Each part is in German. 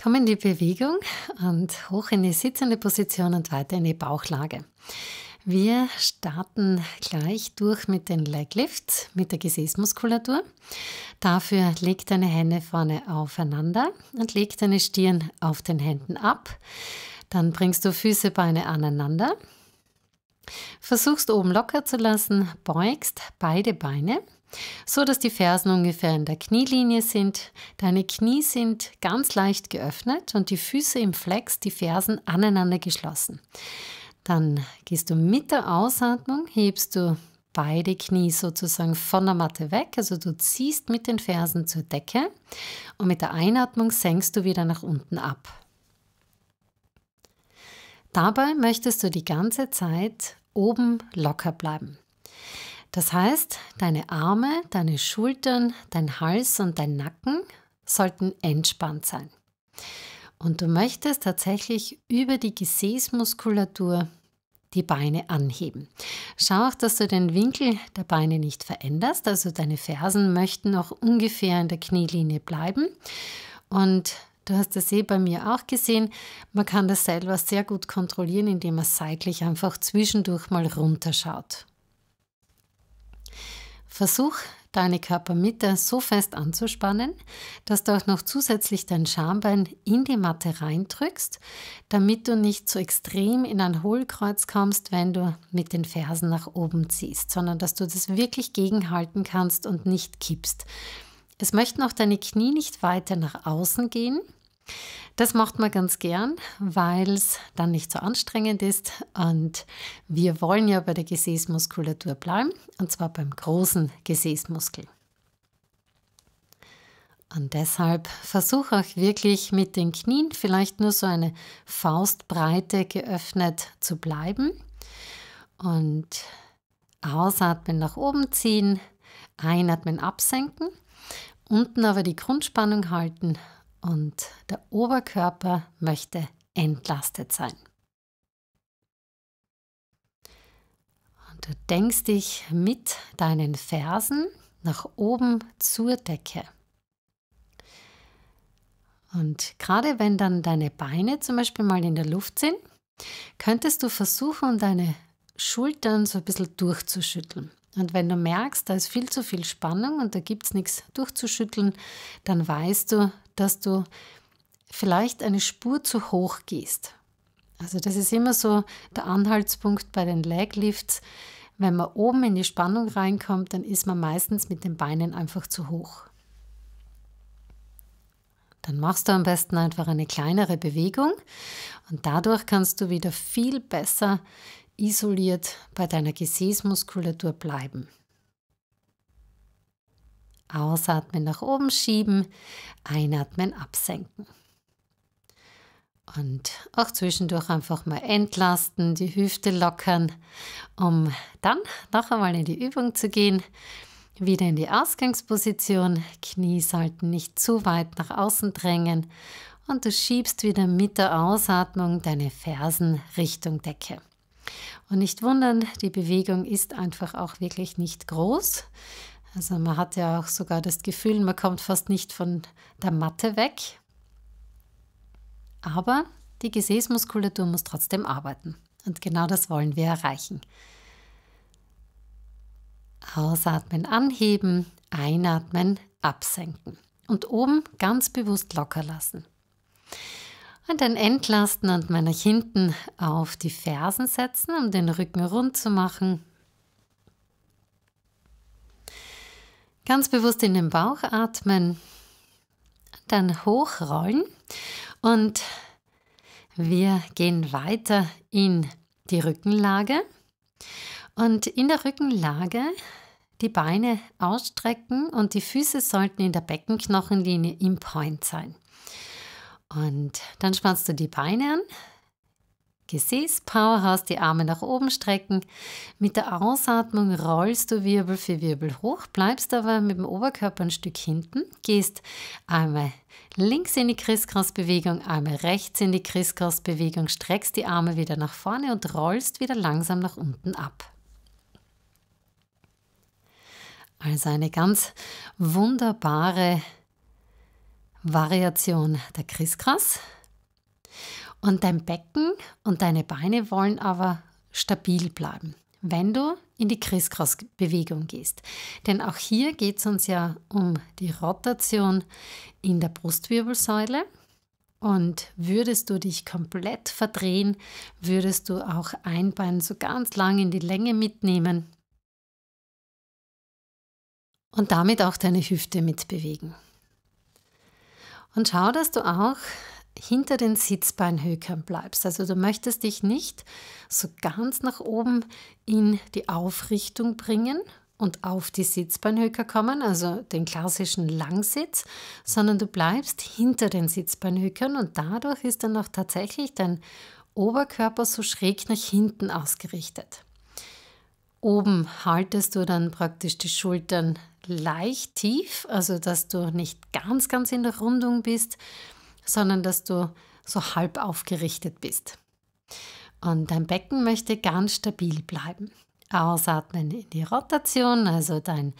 Komm in die Bewegung und hoch in die sitzende Position und weiter in die Bauchlage. Wir starten gleich durch mit den Leg Lifts, mit der Gesäßmuskulatur. Dafür leg deine Hände vorne aufeinander und leg deine Stirn auf den Händen ab. Dann bringst du Füße, Beine aneinander. Versuchst oben locker zu lassen, beugst beide Beine so dass die Fersen ungefähr in der Knielinie sind. Deine Knie sind ganz leicht geöffnet und die Füße im Flex, die Fersen aneinander geschlossen. Dann gehst du mit der Ausatmung, hebst du beide Knie sozusagen von der Matte weg, also du ziehst mit den Fersen zur Decke und mit der Einatmung senkst du wieder nach unten ab. Dabei möchtest du die ganze Zeit oben locker bleiben. Das heißt, deine Arme, deine Schultern, dein Hals und dein Nacken sollten entspannt sein. Und du möchtest tatsächlich über die Gesäßmuskulatur die Beine anheben. Schau auch, dass du den Winkel der Beine nicht veränderst. Also deine Fersen möchten auch ungefähr in der Knielinie bleiben. Und du hast das eh bei mir auch gesehen. Man kann das selber sehr gut kontrollieren, indem man seitlich einfach zwischendurch mal runterschaut. Versuch, deine Körpermitte so fest anzuspannen, dass du auch noch zusätzlich dein Schambein in die Matte reindrückst, damit du nicht zu so extrem in ein Hohlkreuz kommst, wenn du mit den Fersen nach oben ziehst, sondern dass du das wirklich gegenhalten kannst und nicht kippst. Es möchten auch deine Knie nicht weiter nach außen gehen, das macht man ganz gern, weil es dann nicht so anstrengend ist. Und wir wollen ja bei der Gesäßmuskulatur bleiben, und zwar beim großen Gesäßmuskel. Und deshalb versuche ich wirklich mit den Knien vielleicht nur so eine Faustbreite geöffnet zu bleiben. Und ausatmen nach oben ziehen, einatmen absenken, unten aber die Grundspannung halten und der Oberkörper möchte entlastet sein. Und du denkst dich mit deinen Fersen nach oben zur Decke. Und gerade wenn dann deine Beine zum Beispiel mal in der Luft sind, könntest du versuchen, deine Schultern so ein bisschen durchzuschütteln. Und wenn du merkst, da ist viel zu viel Spannung und da gibt es nichts durchzuschütteln, dann weißt du, dass du vielleicht eine Spur zu hoch gehst. Also das ist immer so der Anhaltspunkt bei den Leglifts. Wenn man oben in die Spannung reinkommt, dann ist man meistens mit den Beinen einfach zu hoch. Dann machst du am besten einfach eine kleinere Bewegung und dadurch kannst du wieder viel besser isoliert bei deiner Gesäßmuskulatur bleiben. Ausatmen nach oben schieben, einatmen absenken. Und auch zwischendurch einfach mal entlasten, die Hüfte lockern, um dann noch einmal in die Übung zu gehen. Wieder in die Ausgangsposition, Knie sollten nicht zu weit nach außen drängen und du schiebst wieder mit der Ausatmung deine Fersen Richtung Decke. Und nicht wundern, die Bewegung ist einfach auch wirklich nicht groß. Also man hat ja auch sogar das Gefühl, man kommt fast nicht von der Matte weg. Aber die Gesäßmuskulatur muss trotzdem arbeiten. Und genau das wollen wir erreichen. Ausatmen, anheben, einatmen, absenken. Und oben ganz bewusst locker lassen. Und dann entlasten und mal nach hinten auf die Fersen setzen, um den Rücken rund zu machen. Ganz bewusst in den Bauch atmen, dann hochrollen und wir gehen weiter in die Rückenlage. Und in der Rückenlage die Beine ausstrecken und die Füße sollten in der Beckenknochenlinie im Point sein. Und dann spannst du die Beine an, Gesäß, Powerhouse, die Arme nach oben strecken. Mit der Ausatmung rollst du Wirbel für Wirbel hoch, bleibst aber mit dem Oberkörper ein Stück hinten, gehst einmal links in die Crisscross-Bewegung, einmal rechts in die Crisscross-Bewegung, streckst die Arme wieder nach vorne und rollst wieder langsam nach unten ab. Also eine ganz wunderbare Variation der Crisscross. Und dein Becken und deine Beine wollen aber stabil bleiben, wenn du in die Crisscross-Bewegung gehst. Denn auch hier geht es uns ja um die Rotation in der Brustwirbelsäule. Und würdest du dich komplett verdrehen, würdest du auch ein Bein so ganz lang in die Länge mitnehmen und damit auch deine Hüfte mitbewegen. Und schau, dass du auch hinter den Sitzbeinhökern bleibst. Also du möchtest dich nicht so ganz nach oben in die Aufrichtung bringen und auf die Sitzbeinhöcker kommen, also den klassischen Langsitz, sondern du bleibst hinter den Sitzbeinhöckern und dadurch ist dann auch tatsächlich dein Oberkörper so schräg nach hinten ausgerichtet. Oben haltest du dann praktisch die Schultern leicht tief, also dass du nicht ganz, ganz in der Rundung bist sondern dass du so halb aufgerichtet bist. Und dein Becken möchte ganz stabil bleiben. Ausatmen in die Rotation, also dein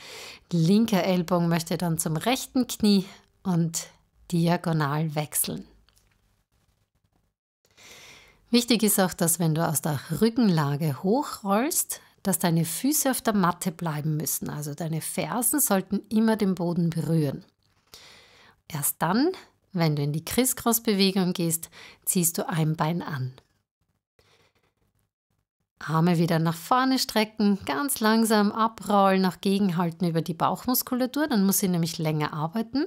linker Ellbogen möchte dann zum rechten Knie und diagonal wechseln. Wichtig ist auch, dass wenn du aus der Rückenlage hochrollst, dass deine Füße auf der Matte bleiben müssen. Also deine Fersen sollten immer den Boden berühren. Erst dann wenn du in die crisscross bewegung gehst, ziehst du ein Bein an. Arme wieder nach vorne strecken, ganz langsam abrollen, nach gegenhalten über die Bauchmuskulatur, dann muss sie nämlich länger arbeiten.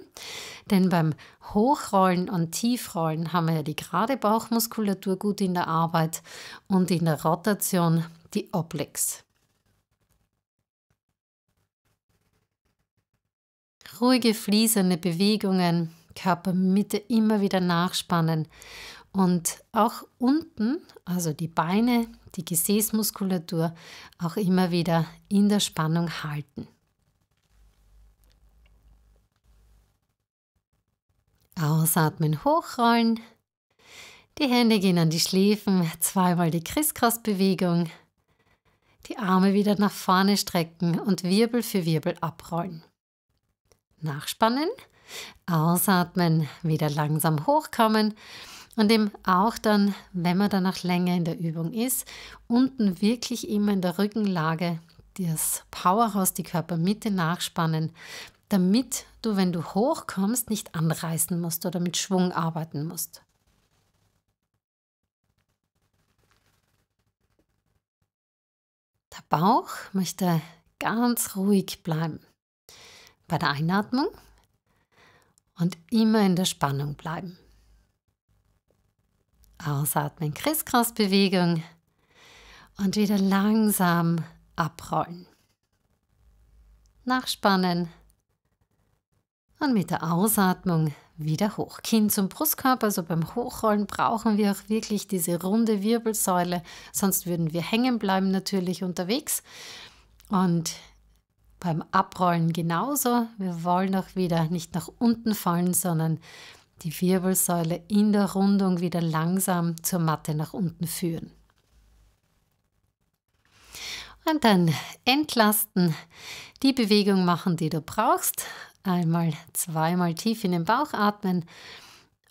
Denn beim Hochrollen und Tiefrollen haben wir ja die gerade Bauchmuskulatur gut in der Arbeit und in der Rotation die Obliques. Ruhige fließende Bewegungen, Körpermitte immer wieder nachspannen. Und auch unten, also die Beine, die Gesäßmuskulatur, auch immer wieder in der Spannung halten. Ausatmen, hochrollen. Die Hände gehen an die Schläfen, zweimal die Crisscross-Bewegung. Die Arme wieder nach vorne strecken und Wirbel für Wirbel abrollen. Nachspannen Ausatmen, wieder langsam hochkommen und eben auch dann, wenn man danach länger in der Übung ist, unten wirklich immer in der Rückenlage das Powerhouse, die Körpermitte nachspannen, damit du, wenn du hochkommst, nicht anreißen musst oder mit Schwung arbeiten musst. Der Bauch möchte ganz ruhig bleiben. Bei der Einatmung und immer in der Spannung bleiben. Ausatmen, Crisscross-Bewegung und wieder langsam abrollen. Nachspannen und mit der Ausatmung wieder hoch. Kinn zum Brustkörper, also beim Hochrollen brauchen wir auch wirklich diese runde Wirbelsäule, sonst würden wir hängen bleiben natürlich unterwegs. Und beim Abrollen genauso. Wir wollen auch wieder nicht nach unten fallen, sondern die Wirbelsäule in der Rundung wieder langsam zur Matte nach unten führen. Und dann entlasten, die Bewegung machen, die du brauchst. Einmal, zweimal tief in den Bauch atmen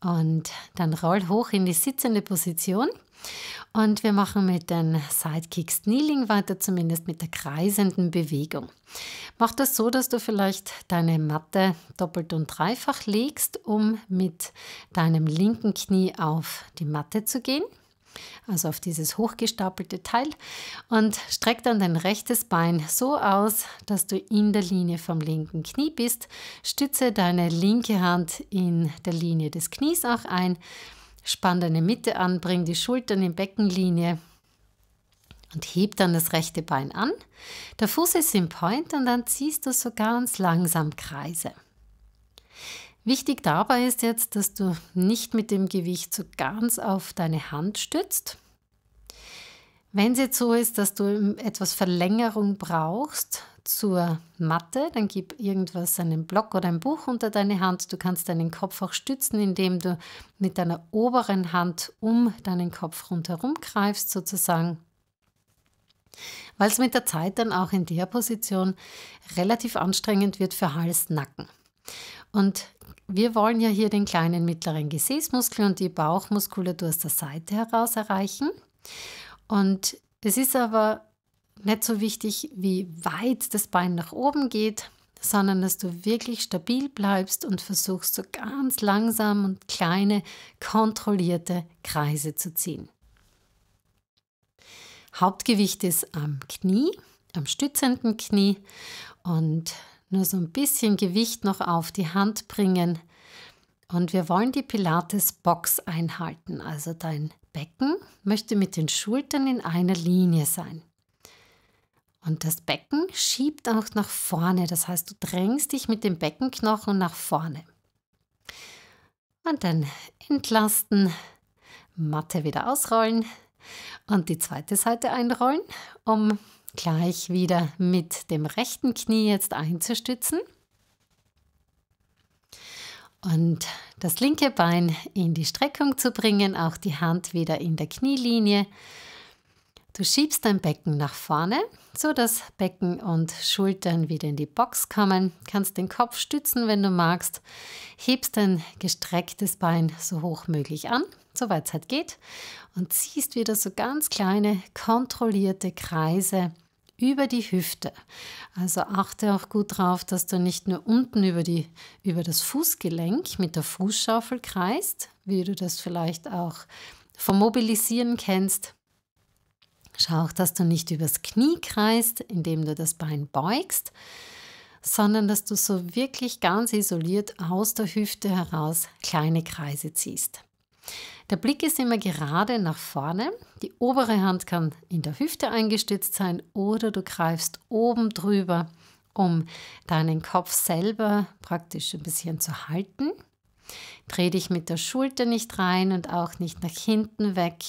und dann roll hoch in die sitzende Position. Und wir machen mit den Sidekicks Kneeling weiter, zumindest mit der kreisenden Bewegung. Mach das so, dass du vielleicht deine Matte doppelt und dreifach legst, um mit deinem linken Knie auf die Matte zu gehen also auf dieses hochgestapelte Teil und streck dann dein rechtes Bein so aus, dass du in der Linie vom linken Knie bist. Stütze deine linke Hand in der Linie des Knies auch ein Spann deine Mitte an, bring die Schultern in Beckenlinie und heb dann das rechte Bein an. Der Fuß ist im Point und dann ziehst du so ganz langsam Kreise. Wichtig dabei ist jetzt, dass du nicht mit dem Gewicht so ganz auf deine Hand stützt. Wenn es jetzt so ist, dass du etwas Verlängerung brauchst, zur Matte. Dann gib irgendwas, einen Block oder ein Buch unter deine Hand. Du kannst deinen Kopf auch stützen, indem du mit deiner oberen Hand um deinen Kopf rundherum greifst, sozusagen. Weil es mit der Zeit dann auch in der Position relativ anstrengend wird für Hals, Nacken. Und wir wollen ja hier den kleinen mittleren Gesäßmuskel und die Bauchmuskulatur aus der Seite heraus erreichen. Und es ist aber nicht so wichtig, wie weit das Bein nach oben geht, sondern dass du wirklich stabil bleibst und versuchst, so ganz langsam und kleine, kontrollierte Kreise zu ziehen. Hauptgewicht ist am Knie, am stützenden Knie und nur so ein bisschen Gewicht noch auf die Hand bringen. Und wir wollen die Pilates-Box einhalten, also dein Becken möchte mit den Schultern in einer Linie sein. Und das Becken schiebt auch nach vorne. Das heißt, du drängst dich mit dem Beckenknochen nach vorne. Und dann entlasten, Matte wieder ausrollen und die zweite Seite einrollen, um gleich wieder mit dem rechten Knie jetzt einzustützen. Und das linke Bein in die Streckung zu bringen, auch die Hand wieder in der Knielinie Du schiebst dein Becken nach vorne, so dass Becken und Schultern wieder in die Box kommen. Kannst den Kopf stützen, wenn du magst. Hebst dein gestrecktes Bein so hoch möglich an, soweit es halt geht. Und ziehst wieder so ganz kleine, kontrollierte Kreise über die Hüfte. Also achte auch gut darauf, dass du nicht nur unten über, die, über das Fußgelenk mit der Fußschaufel kreist, wie du das vielleicht auch vom Mobilisieren kennst, Schau auch, dass du nicht übers Knie kreist, indem du das Bein beugst, sondern dass du so wirklich ganz isoliert aus der Hüfte heraus kleine Kreise ziehst. Der Blick ist immer gerade nach vorne. Die obere Hand kann in der Hüfte eingestützt sein oder du greifst oben drüber, um deinen Kopf selber praktisch ein bisschen zu halten. Dreh dich mit der Schulter nicht rein und auch nicht nach hinten weg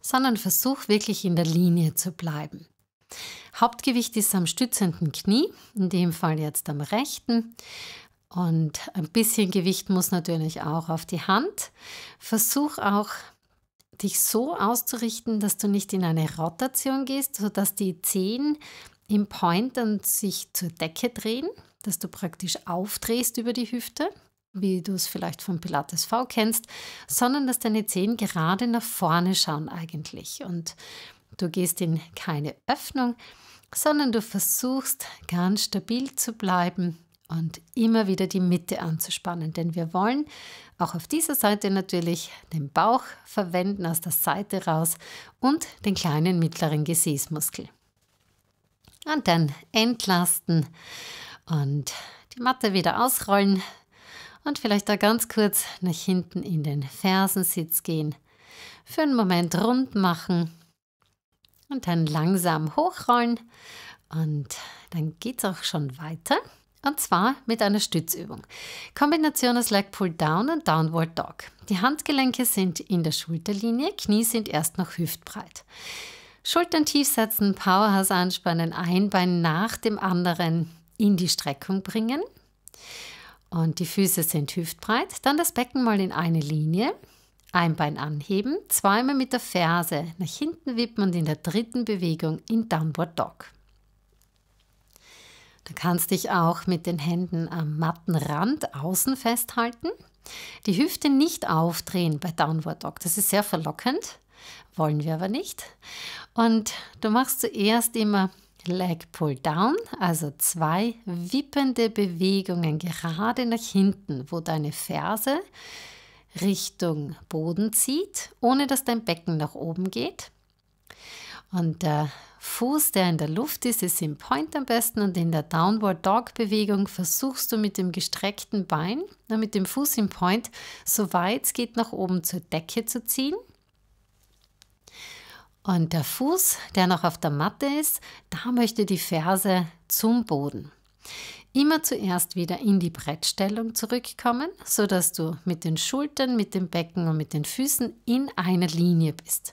sondern versuch wirklich in der Linie zu bleiben. Hauptgewicht ist am stützenden Knie, in dem Fall jetzt am rechten. Und ein bisschen Gewicht muss natürlich auch auf die Hand. Versuch auch dich so auszurichten, dass du nicht in eine Rotation gehst, sodass die Zehen im Point dann sich zur Decke drehen, dass du praktisch aufdrehst über die Hüfte wie du es vielleicht von Pilates V kennst, sondern dass deine Zehen gerade nach vorne schauen eigentlich. Und du gehst in keine Öffnung, sondern du versuchst ganz stabil zu bleiben und immer wieder die Mitte anzuspannen, denn wir wollen auch auf dieser Seite natürlich den Bauch verwenden aus der Seite raus und den kleinen mittleren Gesäßmuskel. Und dann entlasten und die Matte wieder ausrollen, und vielleicht da ganz kurz nach hinten in den Fersensitz gehen, für einen Moment rund machen und dann langsam hochrollen und dann geht es auch schon weiter. Und zwar mit einer Stützübung. Kombination aus Leg Pull Down und Downward Dog. Die Handgelenke sind in der Schulterlinie, Knie sind erst noch hüftbreit. Schultern tief setzen, Powerhouse anspannen, ein Bein nach dem anderen in die Streckung bringen. Und die Füße sind hüftbreit. Dann das Becken mal in eine Linie. Ein Bein anheben, zweimal mit der Ferse nach hinten wippen und in der dritten Bewegung in Downward Dog. Du kannst dich auch mit den Händen am matten Rand außen festhalten. Die Hüfte nicht aufdrehen bei Downward Dog. Das ist sehr verlockend, wollen wir aber nicht. Und du machst zuerst immer Leg Pull Down, also zwei wippende Bewegungen gerade nach hinten, wo deine Ferse Richtung Boden zieht, ohne dass dein Becken nach oben geht. Und der Fuß, der in der Luft ist, ist im Point am besten und in der Downward Dog Bewegung versuchst du mit dem gestreckten Bein, mit dem Fuß im Point, soweit es geht nach oben zur Decke zu ziehen und der Fuß, der noch auf der Matte ist, da möchte die Ferse zum Boden. Immer zuerst wieder in die Brettstellung zurückkommen, sodass du mit den Schultern, mit dem Becken und mit den Füßen in einer Linie bist.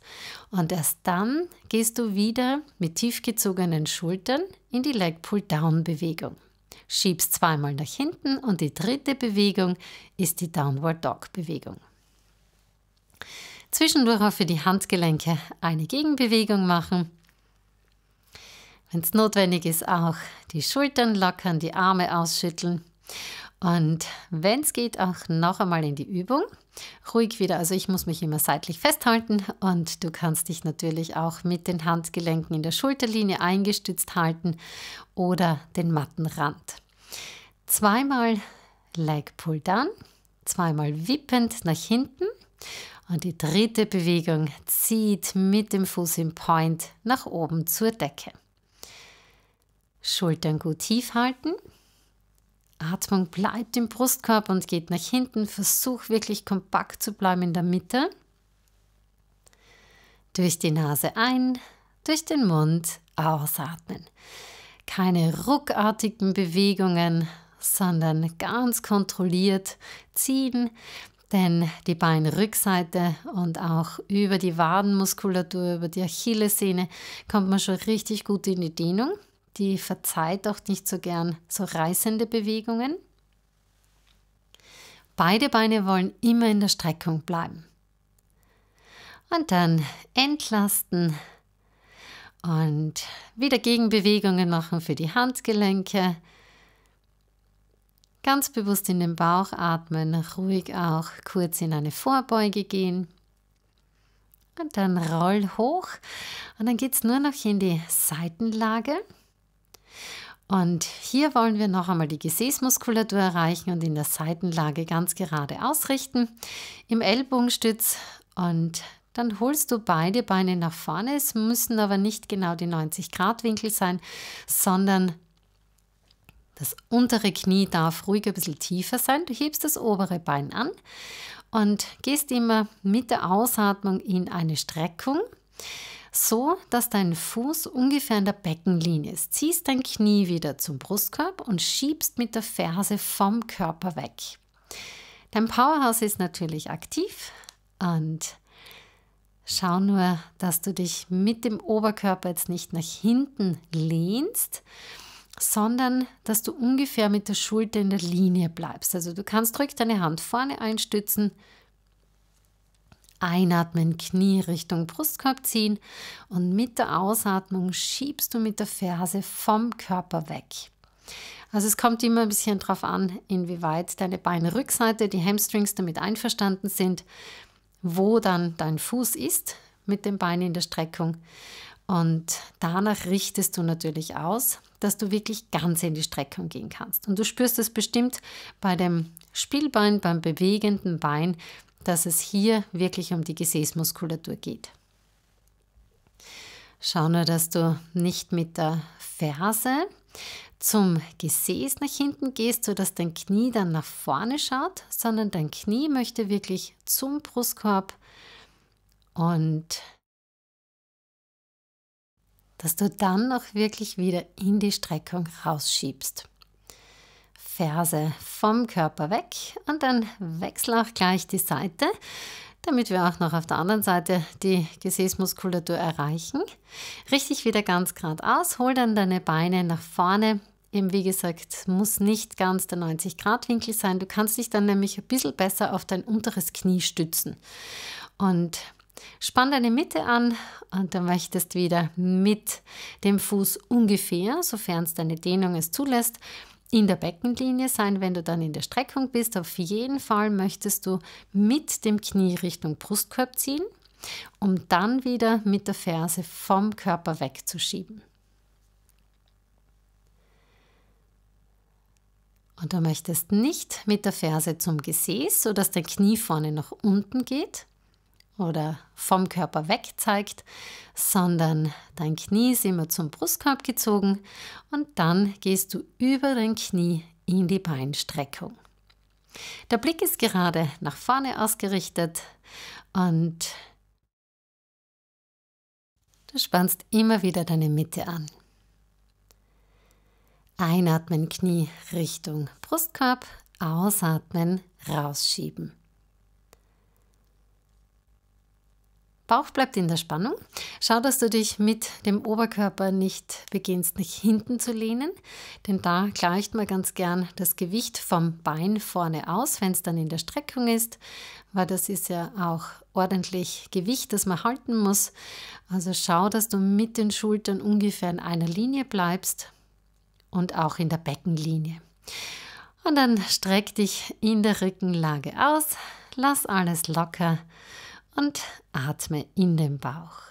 Und erst dann gehst du wieder mit tiefgezogenen Schultern in die Leg Pull Down Bewegung. Schiebst zweimal nach hinten und die dritte Bewegung ist die Downward Dog Bewegung. Zwischendurch auch für die Handgelenke eine Gegenbewegung machen. Wenn es notwendig ist, auch die Schultern lockern, die Arme ausschütteln. Und wenn es geht, auch noch einmal in die Übung. Ruhig wieder, also ich muss mich immer seitlich festhalten und du kannst dich natürlich auch mit den Handgelenken in der Schulterlinie eingestützt halten oder den matten Rand. Zweimal Leg Pull Down, zweimal wippend nach hinten und die dritte Bewegung zieht mit dem Fuß im Point nach oben zur Decke. Schultern gut tief halten. Atmung bleibt im Brustkorb und geht nach hinten. Versuch wirklich kompakt zu bleiben in der Mitte. Durch die Nase ein, durch den Mund ausatmen. Keine ruckartigen Bewegungen, sondern ganz kontrolliert ziehen, denn die Beinrückseite und auch über die Wadenmuskulatur, über die Achillessehne kommt man schon richtig gut in die Dehnung. Die verzeiht auch nicht so gern so reißende Bewegungen. Beide Beine wollen immer in der Streckung bleiben. Und dann entlasten und wieder Gegenbewegungen machen für die Handgelenke Ganz bewusst in den Bauch atmen, ruhig auch kurz in eine Vorbeuge gehen. Und dann roll hoch und dann geht es nur noch in die Seitenlage. Und hier wollen wir noch einmal die Gesäßmuskulatur erreichen und in der Seitenlage ganz gerade ausrichten. Im Ellbogenstütz und dann holst du beide Beine nach vorne. Es müssen aber nicht genau die 90 Grad Winkel sein, sondern das untere Knie darf ruhig ein bisschen tiefer sein. Du hebst das obere Bein an und gehst immer mit der Ausatmung in eine Streckung, so dass dein Fuß ungefähr in der Beckenlinie ist. Ziehst dein Knie wieder zum Brustkorb und schiebst mit der Ferse vom Körper weg. Dein Powerhouse ist natürlich aktiv und schau nur, dass du dich mit dem Oberkörper jetzt nicht nach hinten lehnst, sondern dass du ungefähr mit der Schulter in der Linie bleibst. Also du kannst ruhig deine Hand vorne einstützen, einatmen, Knie Richtung Brustkorb ziehen und mit der Ausatmung schiebst du mit der Ferse vom Körper weg. Also es kommt immer ein bisschen darauf an, inwieweit deine Beinrückseite, die Hamstrings damit einverstanden sind, wo dann dein Fuß ist mit dem Bein in der Streckung. Und danach richtest du natürlich aus, dass du wirklich ganz in die Streckung gehen kannst. Und du spürst es bestimmt bei dem Spielbein, beim bewegenden Bein, dass es hier wirklich um die Gesäßmuskulatur geht. Schau nur, dass du nicht mit der Ferse zum Gesäß nach hinten gehst, sodass dein Knie dann nach vorne schaut, sondern dein Knie möchte wirklich zum Brustkorb und dass du dann auch wirklich wieder in die Streckung rausschiebst. Ferse vom Körper weg und dann wechsle auch gleich die Seite, damit wir auch noch auf der anderen Seite die Gesäßmuskulatur erreichen. Richtig wieder ganz gerade aus, hol dann deine Beine nach vorne. Eben wie gesagt, muss nicht ganz der 90-Grad-Winkel sein. Du kannst dich dann nämlich ein bisschen besser auf dein unteres Knie stützen. Und Spann deine Mitte an und du möchtest wieder mit dem Fuß ungefähr, sofern es deine Dehnung es zulässt, in der Beckenlinie sein, wenn du dann in der Streckung bist. Auf jeden Fall möchtest du mit dem Knie Richtung Brustkorb ziehen, um dann wieder mit der Ferse vom Körper wegzuschieben. Und du möchtest nicht mit der Ferse zum Gesäß, sodass dein Knie vorne nach unten geht, oder vom Körper weg zeigt, sondern dein Knie ist immer zum Brustkorb gezogen und dann gehst du über dein Knie in die Beinstreckung. Der Blick ist gerade nach vorne ausgerichtet und du spannst immer wieder deine Mitte an. Einatmen Knie Richtung Brustkorb, ausatmen, rausschieben. Bauch bleibt in der Spannung. Schau, dass du dich mit dem Oberkörper nicht beginnst, nicht hinten zu lehnen, denn da gleicht man ganz gern das Gewicht vom Bein vorne aus, wenn es dann in der Streckung ist, weil das ist ja auch ordentlich Gewicht, das man halten muss. Also schau, dass du mit den Schultern ungefähr in einer Linie bleibst und auch in der Beckenlinie. Und dann streck dich in der Rückenlage aus, lass alles locker und atme in den Bauch.